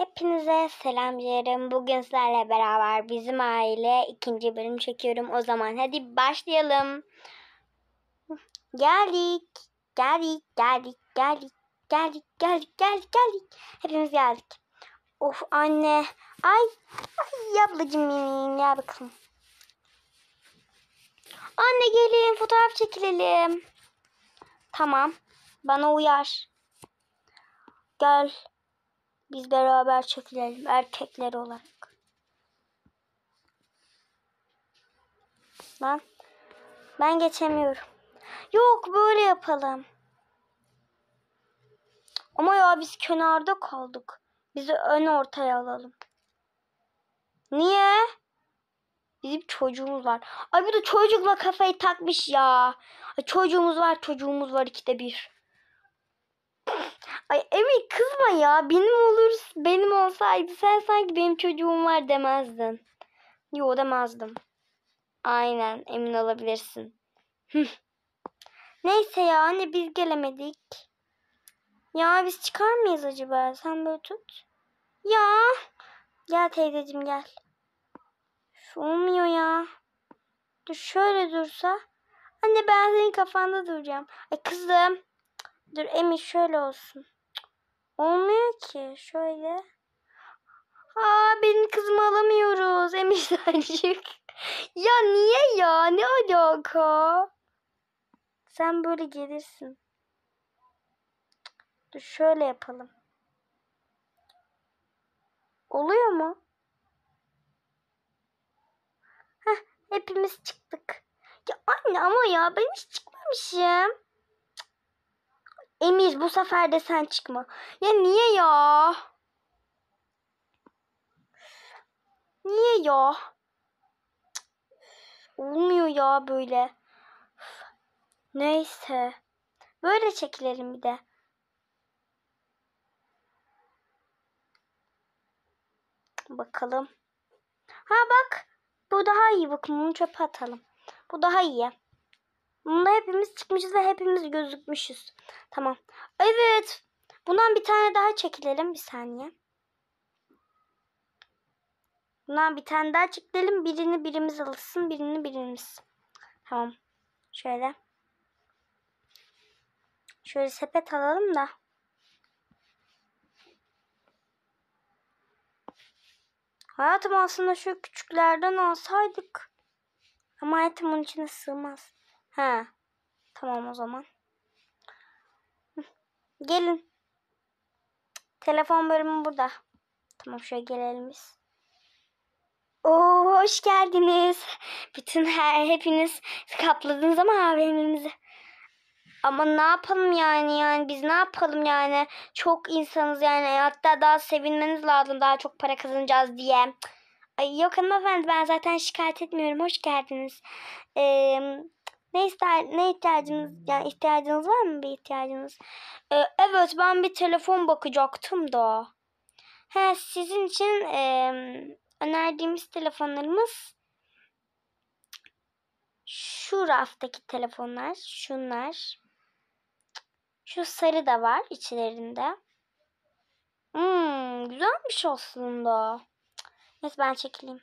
Hepinize selam diyorum. Bugün sizlerle beraber bizim aile ikinci bölüm çekiyorum. O zaman hadi başlayalım. Geldik. Geldik. Geldik. Geldik. Geldik. Geldik. Geldik. Geldik. Hepimiz geldik. Of anne. Ay. Ay ablacım benim. Gel bakalım. Anne gelin fotoğraf çekilelim. Tamam. Bana uyar. Gel. Biz beraber çekilelim erkekler olarak. Lan ben geçemiyorum. Yok böyle yapalım. Ama ya biz kenarda kaldık. Bizi ön ortaya alalım. Niye? Bizim çocuğumuz var. Ay bu da çocukla kafayı takmış ya. Ay, çocuğumuz var çocuğumuz var ikide bir. Ay Emi kızma ya. Benim olur, benim olsaydı sen sanki benim çocuğum var demezdin. Yo demezdim. Aynen emin olabilirsin. Neyse ya anne biz gelemedik. Ya biz çıkar mıyız acaba? Sen böyle tut. Ya. Gel teyzeciğim gel. olmuyor ya. Dur şöyle dursa. Anne ben senin kafanda duracağım. Ay kızım. Dur Emi şöyle olsun. Olmuyor ki. Şöyle. Ha benim kızımı alamıyoruz. Emişlercik. ya niye ya? Ne alaka? Sen böyle gelirsin. Dur şöyle yapalım. Oluyor mu? Heh, hepimiz çıktık. Ya anne ama ya ben hiç çıkmamışım. Emir bu sefer de sen çıkma. Ya niye ya? Niye ya? Olmuyor ya böyle. Neyse. Böyle çekilelim bir de. Bakalım. Ha bak. Bu daha iyi. Bak bunu çöpe atalım. Bu daha iyi. Bunda hepimiz çıkmışız ve hepimiz gözükmüşüz. Tamam. Evet. Bundan bir tane daha çekilelim. Bir saniye. Bundan bir tane daha çekilelim. Birini birimiz alsın. Birini birimiz. Tamam. Şöyle. Şöyle sepet alalım da. Hayatım aslında şu küçüklerden alsaydık. Ama hayatım onun içine sığmaz. Ha Tamam o zaman. Gelin. Telefon bölümü burada. Tamam şöyle gelelim biz. Oo hoş geldiniz. Bütün her hepiniz kapladınız ama AVM'imizi. Ama ne yapalım yani yani biz ne yapalım yani çok insanız yani hatta daha sevinmeniz lazım daha çok para kazanacağız diye. Ay yok hanımefendi ben zaten şikayet etmiyorum hoş geldiniz. Ee, ne ister ne ihtiyacınız yani ihtiyacınız var mı bir ihtiyacınız? Ee, evet ben bir telefon bakacaktım da. He sizin için e, önerdiğimiz telefonlarımız şu raftaki telefonlar, şunlar. Şu sarı da var içlerinde. Hmm, güzelmiş aslında. Neyse ben çekileyim.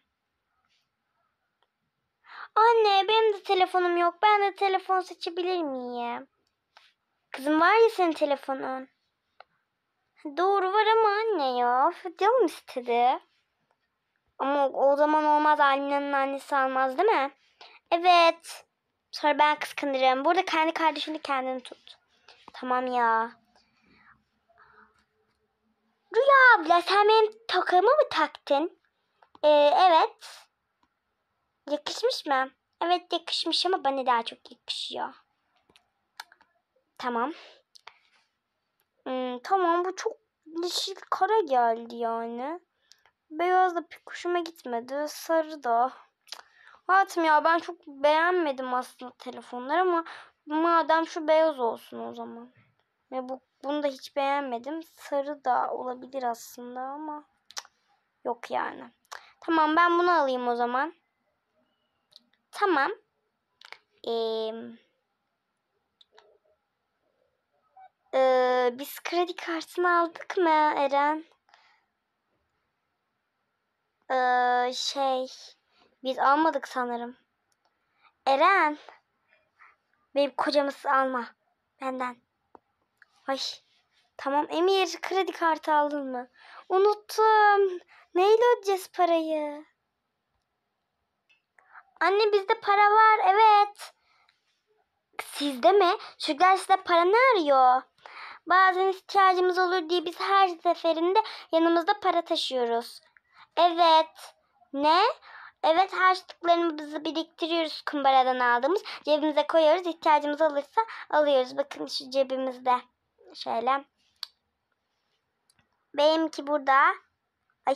Anne benim de telefonum yok. Ben de telefon seçebilir miyim? Kızım var ya senin telefonun. Doğru var ama anne ya. Canım istedi. Ama o zaman olmaz annenin annesi almaz değil mi? Evet. Sonra ben kıskandırırım. Burada kendi kardeşini kendini tut. Tamam ya. Rüya abla sen benim tokamı mı taktın? Ee, evet. Yakışmış mı? Evet yakışmış ama bana daha çok yakışıyor. Tamam. Hmm, tamam bu çok yeşil kara geldi yani. Beyaz da pek hoşuma gitmedi. Sarı da. Hatim ya ben çok beğenmedim aslında telefonları ama madem şu beyaz olsun o zaman. Ve bu bunu da hiç beğenmedim. Sarı da olabilir aslında ama yok yani. Tamam ben bunu alayım o zaman. Tamam. Ee, e, biz kredi kartını aldık mı Eren? Ee, şey biz almadık sanırım. Eren benim kocamızı alma benden. Ay tamam Emir kredi kartı aldın mı? Unuttum. Neyle ödeyeceğiz parayı? Anne bizde para var evet. Sizde mi? Şu size para ne arıyor? Bazen ihtiyacımız olur diye biz her seferinde yanımızda para taşıyoruz. Evet. Ne? Evet harçlıklarımızı biriktiriyoruz kumbaradan aldığımız. Cebimize koyuyoruz. İhtiyacımız olursa alıyoruz. Bakın şu cebimizde. Şöyle. Benimki burada. Ay.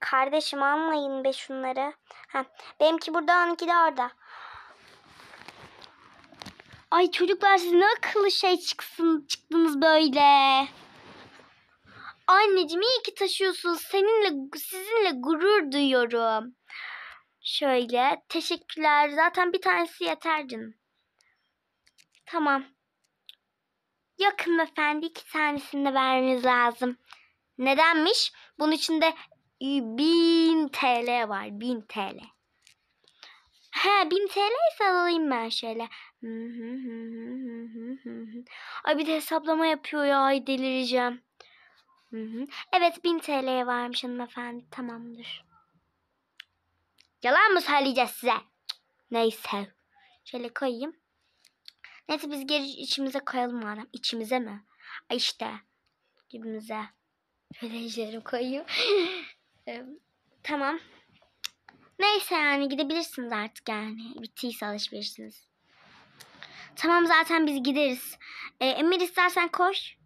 Kardeşim almayın be şunları. Heh. Benimki burada onunki de orada. Ay çocuklar siz ne akıllı şey çıksın, çıktınız böyle. Anneciğim iyi ki taşıyorsunuz. Seninle sizinle gurur duyuyorum. Şöyle teşekkürler. Zaten bir tanesi yeter canım. Tamam. Yakın efendi iki tanesini de vermeniz lazım. Nedenmiş? Bunun içinde 1000 ee, TL var. 1000 TL. He 1000 TL ise alayım ben şöyle. Ay bir de hesaplama yapıyor ya. Ay delireceğim. Evet 1000 TL varmış hanımefendi. Tamamdır. Yalan mı söyleyeceğiz size? Neyse. Şöyle koyayım. Neyse biz geri içimize koyalım madem. İçimize mi? İşte. Cebimize. Böyle koyayım. Ee, tamam. Neyse yani gidebilirsiniz artık yani. Bittiyse alışverişiniz. Tamam zaten biz gideriz. Ee, Emir istersen koş.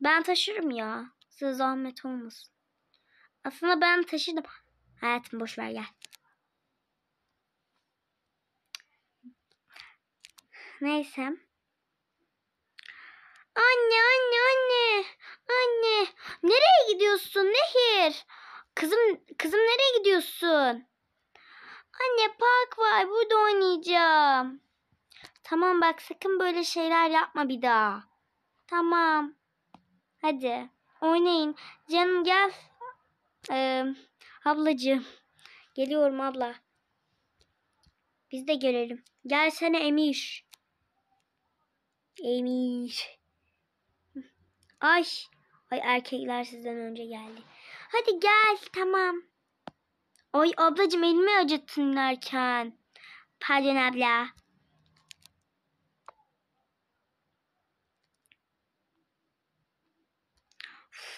Ben taşırım ya. Size zahmet olmasın. Aslında ben taşırdım. Hayatım boşver gel. Neyse. Anne anne anne. Anne nereye gidiyorsun Nehir? Kızım kızım nereye gidiyorsun? Anne park var burada oynayacağım. Tamam bak sakın böyle şeyler yapma bir daha. Tamam. Hadi oynayın. Canım gel. Ee, ablacığım. Geliyorum abla. Biz de gelelim. Gelsene Emir. Emir. Ay Ay erkekler sizden önce geldi. Hadi gel tamam. Ay ablacım elimi acıtınlarken. Pardon abla.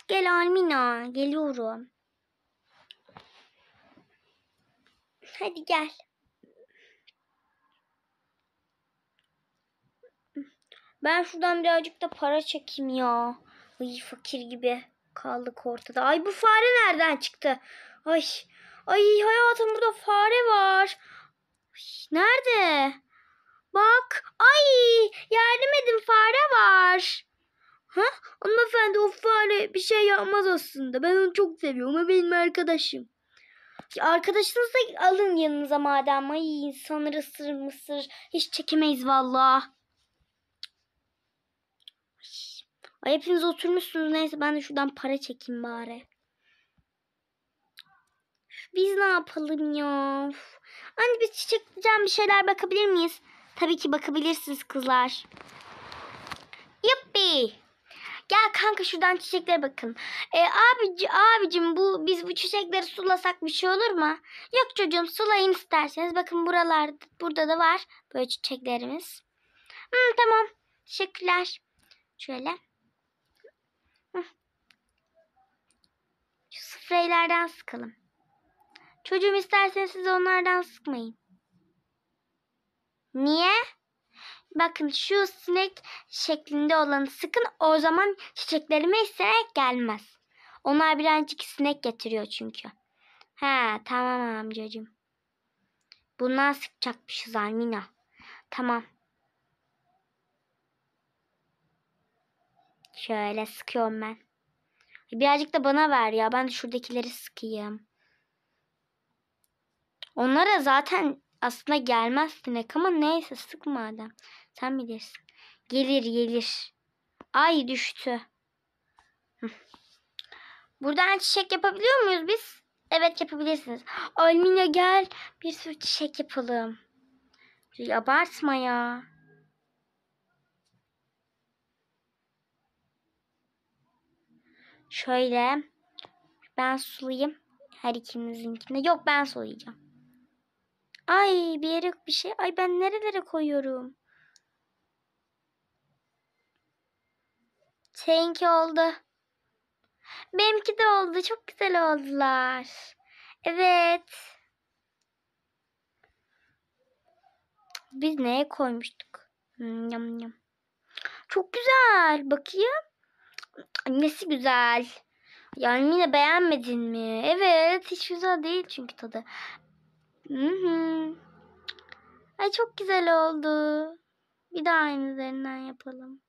gel Almina geliyorum. Hadi gel. Ben şuradan birazcık da para çekeyim ya. Ay fakir gibi kaldık ortada. Ay bu fare nereden çıktı? Ay ay hayatım burada fare var. Ay, nerede? Bak. Ay yardım edin fare var. Ha? Hanımefendi o fare bir şey yapmaz aslında. Ben onu çok seviyorum. O benim arkadaşım. Arkadaşınızı alın yanınıza madem. Ay insanı ısırır mısır. Hiç çekemeyiz valla. Ay hepiniz oturmuşsunuz. Neyse ben de şuradan para çekeyim bari. Biz ne yapalım ya? Anne biz çiçekten bir şeyler bakabilir miyiz? Tabii ki bakabilirsiniz kızlar. Yuppi. Gel kanka şuradan çiçeklere bakın. E, abici, abicim bu biz bu çiçekleri sulasak bir şey olur mu? Yok çocuğum sulayın isterseniz. Bakın buralarda burada da var böyle çiçeklerimiz. Hmm, tamam. Teşekkürler. Şöyle. spreylerden sıkalım. Çocuğum isterseniz siz onlardan sıkmayın. Niye? Bakın şu sinek şeklinde olanı sıkın o zaman çiçeklerime sinek gelmez. Onlar birazcık sinek getiriyor çünkü. He tamam amcacığım. Bundan sıkacakmışız Almina. Tamam. Şöyle sıkıyorum ben. Birazcık da bana ver ya. Ben de şuradakileri sıkayım. Onlara zaten aslında gelmez sinek ama neyse sık madem. Sen bilirsin. Gelir gelir. Ay düştü. Buradan çiçek yapabiliyor muyuz biz? Evet yapabilirsiniz. Almina gel bir sürü çiçek yapalım. Abartma ya. Şöyle. Ben sulayayım. Her ikimizinkinde. Yok ben sulayacağım. Ay bir yere yok bir şey. Ay ben nerelere koyuyorum. Seninki oldu. Benimki de oldu. Çok güzel oldular. Evet. Biz neye koymuştuk? Yam hmm, yam. Çok güzel. Bakayım. Nesi güzel. Yani yine beğenmedin mi? Evet hiç güzel değil çünkü tadı. Hı hı. Ay çok güzel oldu. Bir daha aynı üzerinden yapalım.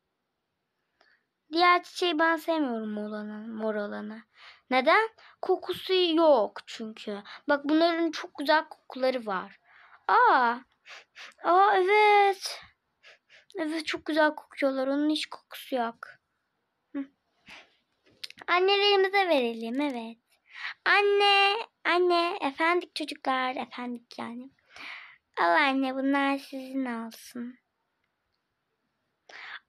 Diğer çiçeği ben sevmiyorum mor olanı. Mor olanı. Neden? Kokusu yok çünkü. Bak bunların çok güzel kokuları var. Aa. Aa evet. Evet çok güzel kokuyorlar. Onun hiç kokusu yok. Annelerimize verelim evet. Anne, anne, efendik çocuklar, efendik yani. Al anne bunlar sizin olsun.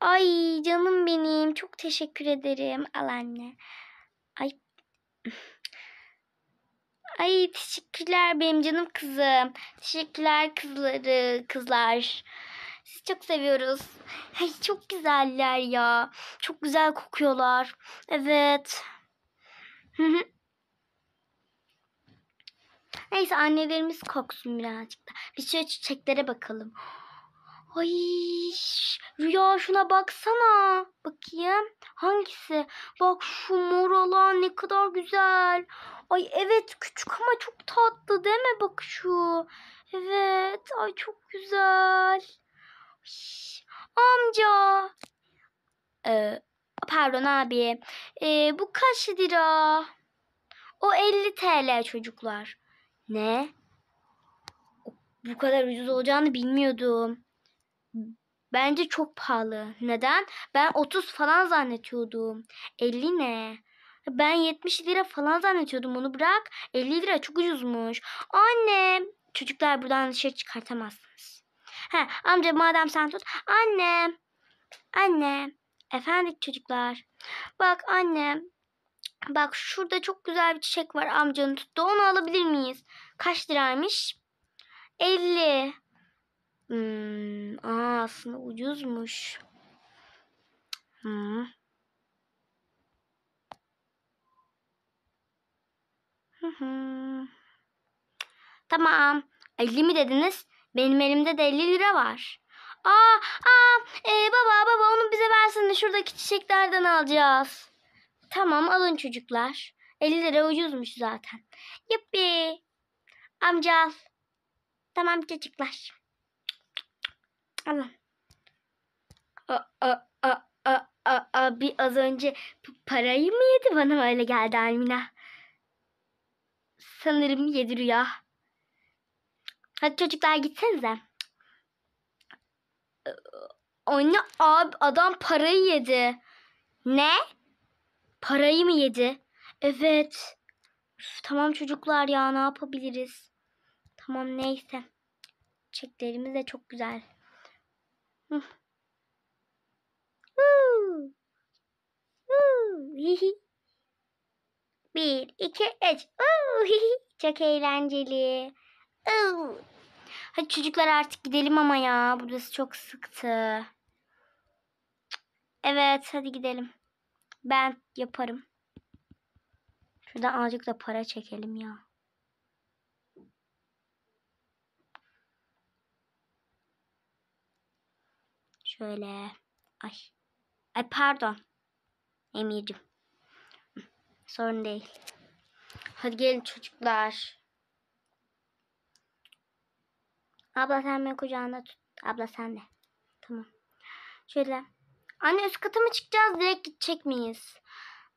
Ay canım benim çok teşekkür ederim al anne. Ay Ay teşekkürler benim canım kızım. Teşekkürler kızları, kızlar. Sizi çok seviyoruz. Ay çok güzeller ya. Çok güzel kokuyorlar. Evet. Neyse annelerimiz koksun birazcık da. Bir şöyle çiçeklere bakalım. Ay Rüya şuna baksana. Bakayım. Hangisi? Bak şu mor olan ne kadar güzel. Ay evet küçük ama çok tatlı değil mi? Bak şu. Evet. Ay çok güzel. Amca. Ee, pardon abi. Ee, bu kaç lira? O 50 TL çocuklar. Ne? Bu kadar ucuz olacağını bilmiyordum. Bence çok pahalı. Neden? Ben 30 falan zannetiyordum. 50 ne? Ben 70 lira falan zannetiyordum onu bırak. 50 lira çok ucuzmuş. Anne çocuklar buradan dışarı çıkartamazsınız. He amca madem sen tut. Annem. Annem. Efendim çocuklar. Bak annem. Bak şurada çok güzel bir çiçek var amcanın tuttu. Onu alabilir miyiz? Kaç liraymış? 50. Hmm, aa, aslında ucuzmuş. Hmm. Tamam. 50 mi dediniz? Benim elimde de 50 lira var. Aa, aa, e, baba baba onu bize versene şuradaki çiçeklerden alacağız. Tamam alın çocuklar. 50 lira ucuzmuş zaten. Yuppi. Amca al. Tamam çocuklar. Alın. A, a, a, a, bir az önce parayı mı yedi bana öyle geldi Almina. Sanırım yedi rüya. Hadi çocuklar gitsenize. Ee, anne abi adam parayı yedi. Ne? Parayı mı yedi? Evet. Üf, tamam çocuklar ya ne yapabiliriz? Tamam neyse. Çeklerimiz de çok güzel. Bir, iki, üç. Hı. Çok eğlenceli. Hadi çocuklar artık gidelim ama ya. Burası çok sıktı. Evet hadi gidelim. Ben yaparım. Şuradan azıcık da para çekelim ya. Şöyle. Ay. Ay pardon. Emir'cim. Sorun değil. Hadi gelin çocuklar. Abla sen beni kucağında tut. Abla sen de. Tamam. Şöyle. Anne üst kata mı çıkacağız direkt gidecek miyiz?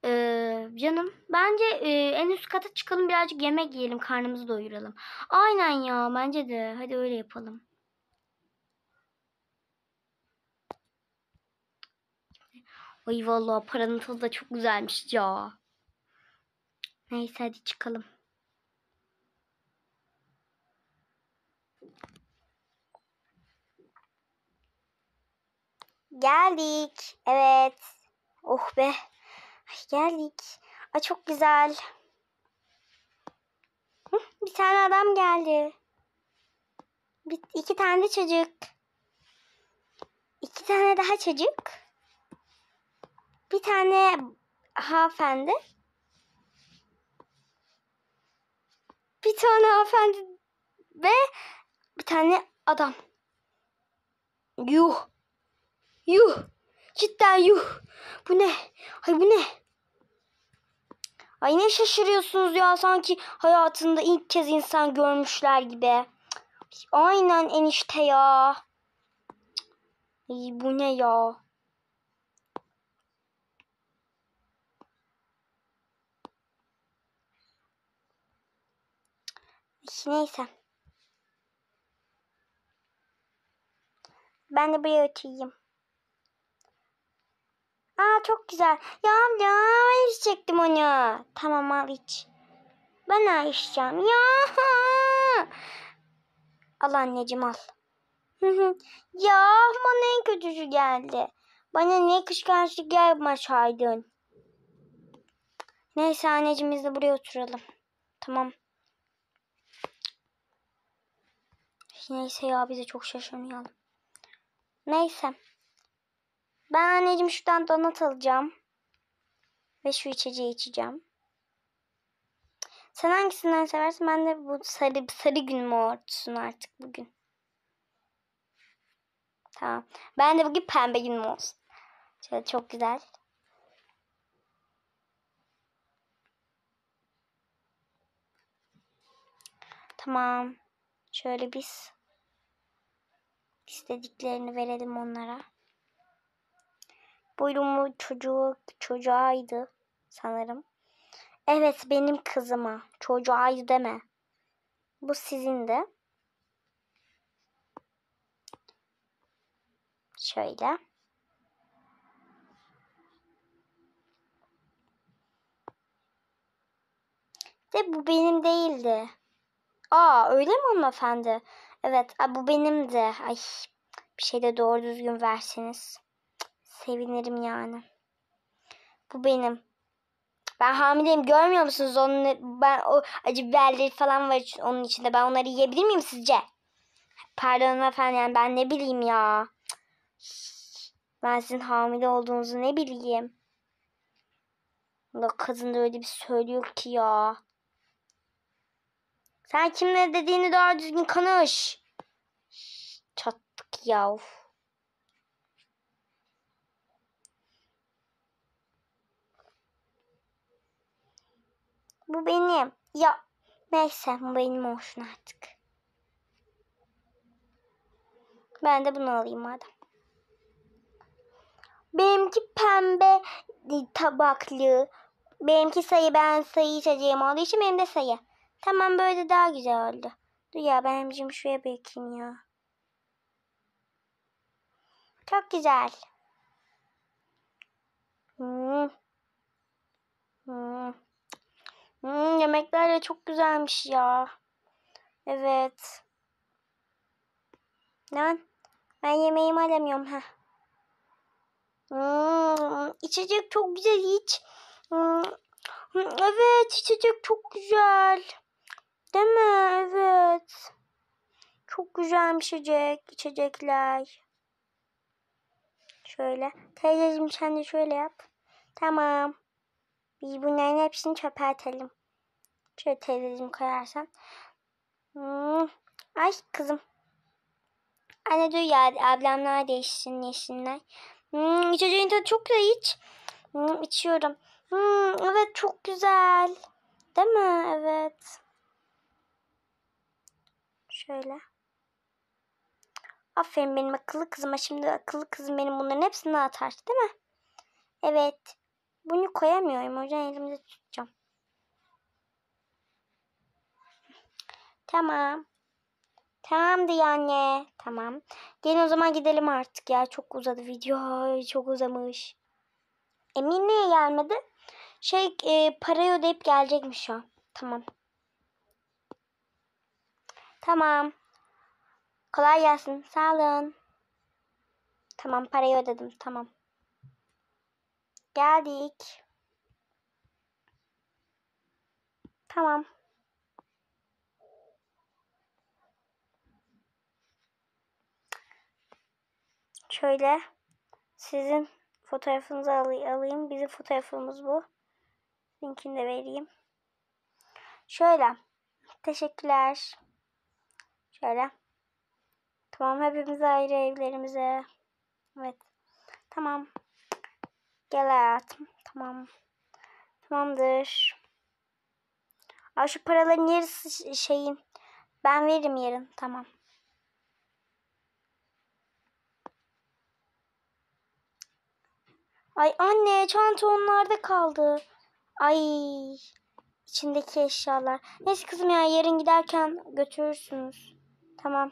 Ee, canım bence e, en üst kata çıkalım birazcık yemek yiyelim karnımızı doyuralım. Aynen ya bence de hadi öyle yapalım. Ay vallahi paranın tadı da çok güzelmiş ya. Neyse hadi çıkalım. Geldik. Evet. Oh be. Ay, geldik. Ay çok güzel. bir tane adam geldi. Bir, iki tane çocuk. İki tane daha çocuk. Bir tane hanımefendi. Bir tane hanımefendi ve bir tane adam. Yuh. Yuh. Cidden yuh. Bu ne? Ay bu ne? Ay ne şaşırıyorsunuz ya sanki hayatında ilk kez insan görmüşler gibi. Aynen enişte ya. Ay bu ne ya? Neyse. Ben de buraya oturayım. Aa çok güzel. Ya amca ben içecektim onu. Tamam al iç. Ben içeceğim. Ya. Al anneciğim al. ya bana en kötüsü geldi. Bana ne kıskançlık yapmasaydın. Neyse anneciğim buraya oturalım. Tamam. Neyse ya bize çok şaşırmayalım. Neyse. Ben anneciğim şuradan donat alacağım. Ve şu içeceği içeceğim. Sen hangisinden seversin? Ben de bu sarı, sarı gün mü artık bugün. Tamam. Ben de bugün pembe gün olsun? Şöyle çok güzel. Tamam. Şöyle biz istediklerini verelim onlara buyruğumu çocuğu, çocuğaydı sanırım. Evet benim kızıma. Çocuğaydı deme. Bu sizin de. Şöyle. De bu benim değildi. Aa öyle mi hanımefendi? Evet bu benimdi Ay bir şey de doğru düzgün verseniz. Sevinirim yani. Bu benim. Ben hamileyim görmüyor musunuz? Onun, ben o acı biberleri falan var onun içinde. Ben onları yiyebilir miyim sizce? Pardon efendim yani ben ne bileyim ya. Ben sizin hamile olduğunuzu ne bileyim. Ya kadın da öyle bir söylüyor ki ya. Sen kimle dediğini daha düzgün konuş. Çattık yav. bu benim. Ya neyse bu benim olsun artık. Ben de bunu alayım madem. Benimki pembe tabaklı. Benimki sayı ben sayı içeceğim olduğu için benim de sayı. Tamam böyle daha güzel oldu. Dur ya ben şuraya bakayım ya. Çok güzel. çok güzelmiş ya. Evet. Lan ben yemeğimi alamıyorum ha. Hmm, İçecek çok güzel hiç. Hmm, evet içecek çok güzel. Değil mi? Evet. Çok güzelmiş içecek, içecekler. Şöyle. Teyzeciğim sen de şöyle yap. Tamam. Biz bunların hepsini çöpe atalım. Şöyle teyzeciğim koyarsan, Hmm. Ay kızım. Anne diyor ya ablamlar değişsin yeşinler. Hmm, içeceğin tadı çok güzel iç. Hmm, içiyorum. Hmm, evet çok güzel. Değil mi? Evet. Şöyle. Aferin benim akıllı kızıma. Şimdi akıllı kızım benim bunların hepsini atar. Değil mi? Evet. Bunu koyamıyorum. O yüzden elimde tutacağım. Tamam. Tamam diye anne. Tamam. Gelin o zaman gidelim artık ya. Çok uzadı video. Ay, çok uzamış. Emin niye gelmedi? Şey e, parayı ödeyip gelecekmiş ha. Tamam. Tamam. Kolay gelsin. Sağ olun. Tamam parayı ödedim. Tamam. Geldik. Tamam. Şöyle sizin fotoğrafınızı alayım. Bizim fotoğrafımız bu. Linkini de vereyim. Şöyle. Teşekkürler. Şöyle. Tamam hepimiz ayrı evlerimize. Evet. Tamam. Gel hayatım. Tamam. Tamamdır. Aa, şu paraların yarısı şeyin. Ben veririm yarın. Tamam. Ay anne çanta onlarda kaldı. Ay içindeki eşyalar. Neyse kızım ya yarın giderken götürürsünüz. Tamam.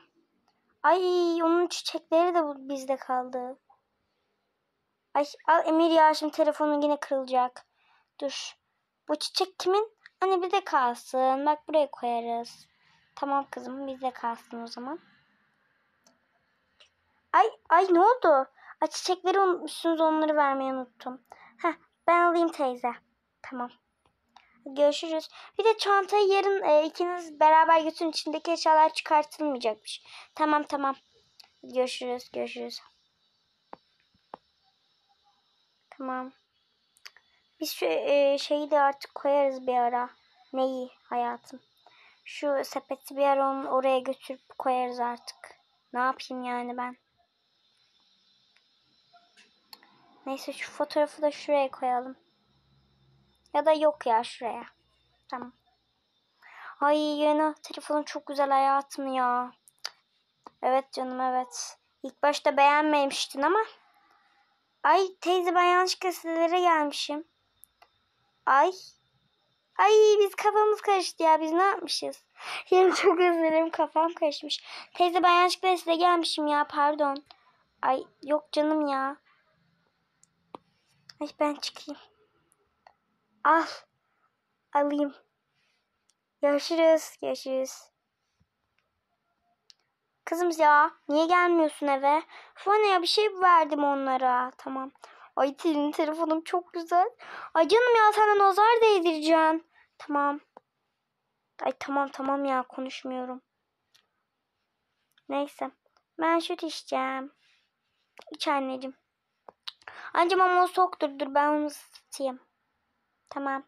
Ay onun çiçekleri de bizde kaldı. Ay al Emir ya şimdi telefonun yine kırılacak. Dur. Bu çiçek kimin? Anne de kalsın. Bak buraya koyarız. Tamam kızım bize kalsın o zaman. Ay ay ne oldu? Aa, çiçekleri unutmuşsunuz onları vermeyi unuttum. Heh, ben alayım teyze. Tamam. Görüşürüz. Bir de çantayı yarın e, ikiniz beraber götürün. içindeki eşyalar çıkartılmayacakmış. Tamam tamam. Görüşürüz görüşürüz. Tamam. Biz şu e, şeyi de artık koyarız bir ara. Neyi hayatım? Şu sepeti bir ara onu oraya götürüp koyarız artık. Ne yapayım yani ben? Neyse şu fotoğrafı da şuraya koyalım. Ya da yok ya şuraya. Tamam. Ay yeni telefonun çok güzel hayatım ya. Evet canım evet. İlk başta beğenmemiştin ama. Ay teyze ben yanlışlıkla sizlere gelmişim. Ay. Ay biz kafamız karıştı ya biz ne yapmışız? Yine çok özür kafam karışmış. Teyze ben yanlışlıkla size gelmişim ya pardon. Ay yok canım ya. Ay ben çıkayım. Al. Alayım. Görüşürüz. Görüşürüz. Kızım ya niye gelmiyorsun eve? Fana ya bir şey verdim onlara. Tamam. Ay senin telefonum çok güzel. Ay canım ya sana nazar değdireceğim. Tamam. Ay tamam tamam ya konuşmuyorum. Neyse. Ben süt içeceğim. İç anneciğim. Anca ama soktur. Dur ben onu ısıtayım. Tamam.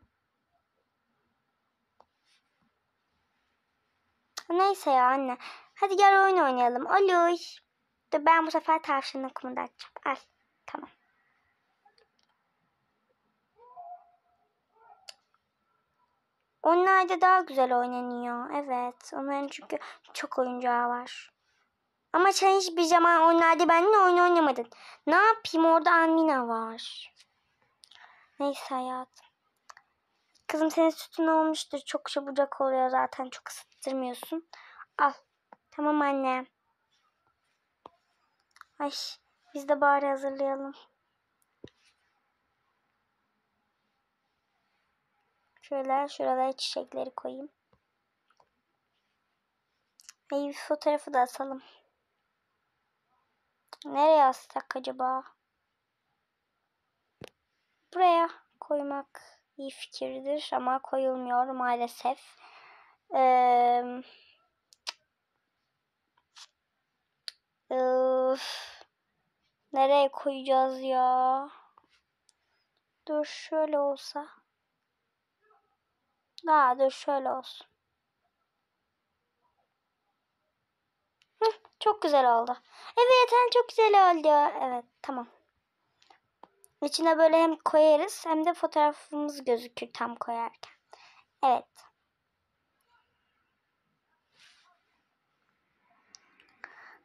Neyse ya anne. Hadi gel oyun oynayalım. Olur. Dur ben bu sefer tavşanın kumunu da açacağım. Al. Tamam. Onlar da daha güzel oynanıyor. Evet. Onların çünkü çok oyuncağı var. Ama sen hiçbir zaman onlarda benimle oyun oynamadın. Ne yapayım orada Almina var. Neyse hayatım. Kızım senin sütün olmuştur. Çok çabucak oluyor zaten. Çok ısıttırmıyorsun. Al. Tamam anne. Ay biz de bari hazırlayalım. Şöyle şuralara çiçekleri koyayım. Ay bir fotoğrafı da asalım. Nereye astak acaba? Buraya koymak iyi fikirdir ama koyulmuyor maalesef. Ee, öf, nereye koyacağız ya? Dur şöyle olsa. Daha dur şöyle olsun. Çok güzel oldu. Evet hem çok güzel oldu. Evet tamam. İçine böyle hem koyarız hem de fotoğrafımız gözükür tam koyarken. Evet.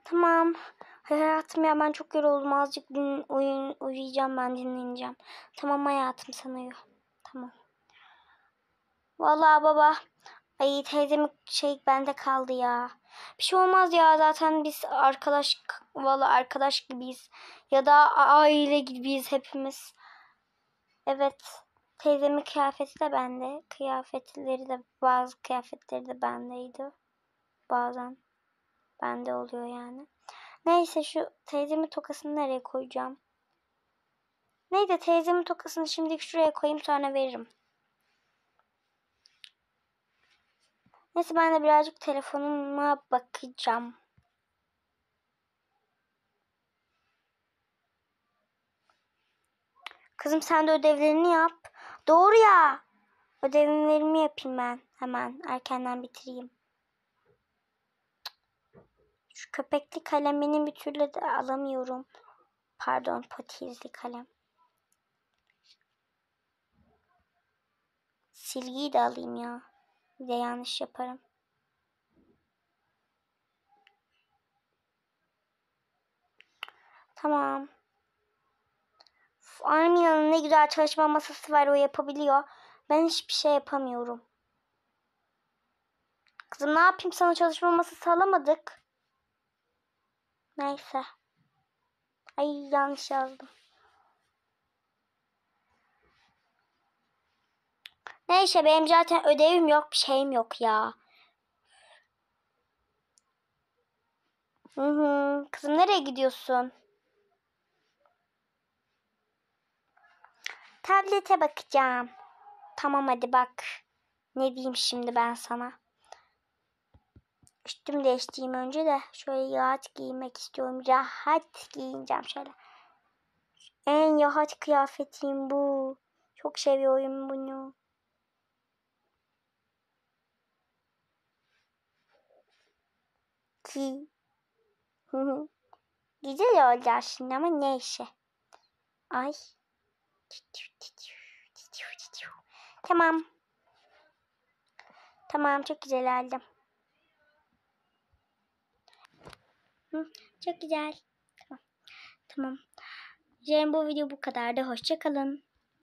Tamam. Hayatım ya ben çok yoruldum. Azıcık din, uyun, uyuyacağım ben dinleneceğim. Tamam hayatım sen uyu. Tamam. Vallahi baba. Ay teyzem şey bende kaldı ya. Bir şey olmaz ya zaten biz arkadaş valla arkadaş gibiyiz. Ya da aile gibiyiz hepimiz. Evet. Teyzemin kıyafeti de bende. Kıyafetleri de bazı kıyafetleri de bendeydi. Bazen bende oluyor yani. Neyse şu teyzemin tokasını nereye koyacağım? Neydi teyzemin tokasını şimdi şuraya koyayım sonra veririm. Neyse ben de birazcık telefonuma bakacağım. Kızım sen de ödevlerini yap. Doğru ya. Ödevlerimi yapayım ben. Hemen erkenden bitireyim. Şu köpekli kalemini bir türlü de alamıyorum. Pardon potizli kalem. Silgiyi de alayım ya. Bir de yanlış yaparım. Tamam. Armina'nın ne güzel çalışma masası var o yapabiliyor. Ben hiçbir şey yapamıyorum. Kızım ne yapayım sana çalışma masası alamadık. Neyse. Ay yanlış yazdım. Neyse benim zaten ödevim yok bir şeyim yok ya. Hı hı. Kızım nereye gidiyorsun? Tablete bakacağım. Tamam hadi bak. Ne diyeyim şimdi ben sana? Üstüm değiştireyim önce de. Şöyle rahat giymek istiyorum. Rahat giyineceğim şöyle. En rahat kıyafetim bu. Çok seviyorum bunu. Hı, hı Güzel oldu aslında ama neyse. Ay. Tamam. Tamam çok güzel aldım. Hı, çok güzel. Tamam. Tamam. Yarın bu video bu kadardı. Hoşçakalın.